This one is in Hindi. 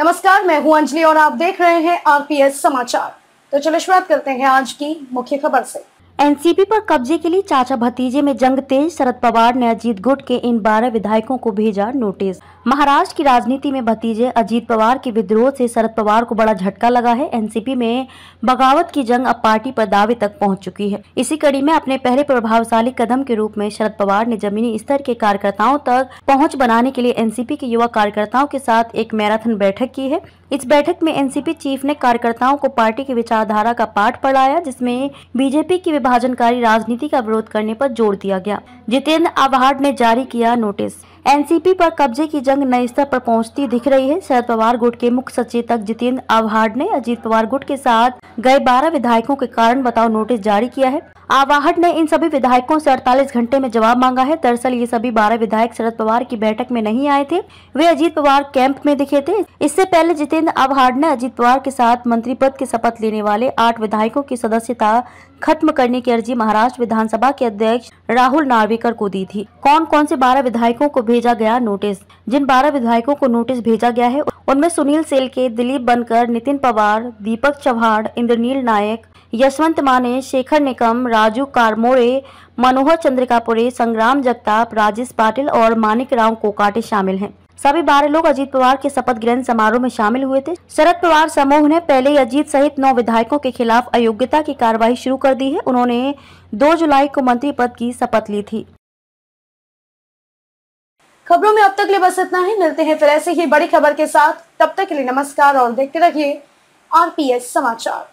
नमस्कार मैं हूं अंजलि और आप देख रहे हैं आरपीएस समाचार तो चलो शुरुआत करते हैं आज की मुख्य खबर से एनसीपी पर कब्जे के लिए चाचा भतीजे में जंग तेज शरद पवार ने अजीत गुट के इन बारह विधायकों को भेजा नोटिस महाराष्ट्र की राजनीति में भतीजे अजीत पवार के विद्रोह से शरद पवार को बड़ा झटका लगा है एनसीपी में बगावत की जंग अब पार्टी पर दावे तक पहुंच चुकी है इसी कड़ी में अपने पहले प्रभावशाली कदम के रूप में शरद पवार ने जमीनी स्तर के कार्यकर्ताओं तक पहुँच बनाने के लिए एन के युवा कार्यकर्ताओं के साथ एक मैराथन बैठक की है इस बैठक में एन चीफ ने कार्यकर्ताओं को पार्टी की विचारधारा का पाठ पढ़ाया जिसमे बीजेपी की विभाजनकारी राजनीति का विरोध करने पर जोर दिया गया जितेंद्र आवाड ने जारी किया नोटिस एनसीपी पर कब्जे की जंग नए स्तर पर पहुंचती दिख रही है शरद पवार गुट के मुख्य सचेतक जितेंद्र आवाड ने अजीत पवार गुट के साथ गए बारह विधायकों के कारण बताओ नोटिस जारी किया है आवाहट ने इन सभी विधायकों से 48 घंटे में जवाब मांगा है दरअसल ये सभी 12 विधायक शरद पवार की बैठक में नहीं आए थे वे अजीत पवार कैंप में दिखे थे इससे पहले जितेंद्र आवाहट ने अजीत पवार के साथ मंत्री पद की शपथ लेने वाले आठ विधायकों की सदस्यता खत्म करने की अर्जी महाराष्ट्र विधानसभा के अध्यक्ष राहुल नार्वेकर को दी थी कौन कौन से बारह विधायकों को भेजा गया नोटिस जिन बारह विधायकों को नोटिस भेजा गया है उनमें सुनील सेलके दिलीप बनकर नितिन पवार दीपक चौहान इंद्रनील नायक यशवंत माने शेखर निकम राजू कारमोरे मनोहर चंद्रिकापुरे संग्राम जगताप राजेश पाटिल और मानिक राव कोकाटे शामिल हैं सभी बारह लोग अजीत पवार के शपथ ग्रहण समारोह में शामिल हुए थे शरद पवार समूह ने पहले ही अजीत सहित नौ विधायकों के खिलाफ अयोग्यता की कार्रवाई शुरू कर दी है उन्होंने दो जुलाई को मंत्री पद की शपथ ली थी खबरों में अब तक लिए बस इतना ही मिलते हैं फिर ऐसे ही बड़ी खबर के साथ तब तक के लिए नमस्कार और देखते रहिए आरपीएस समाचार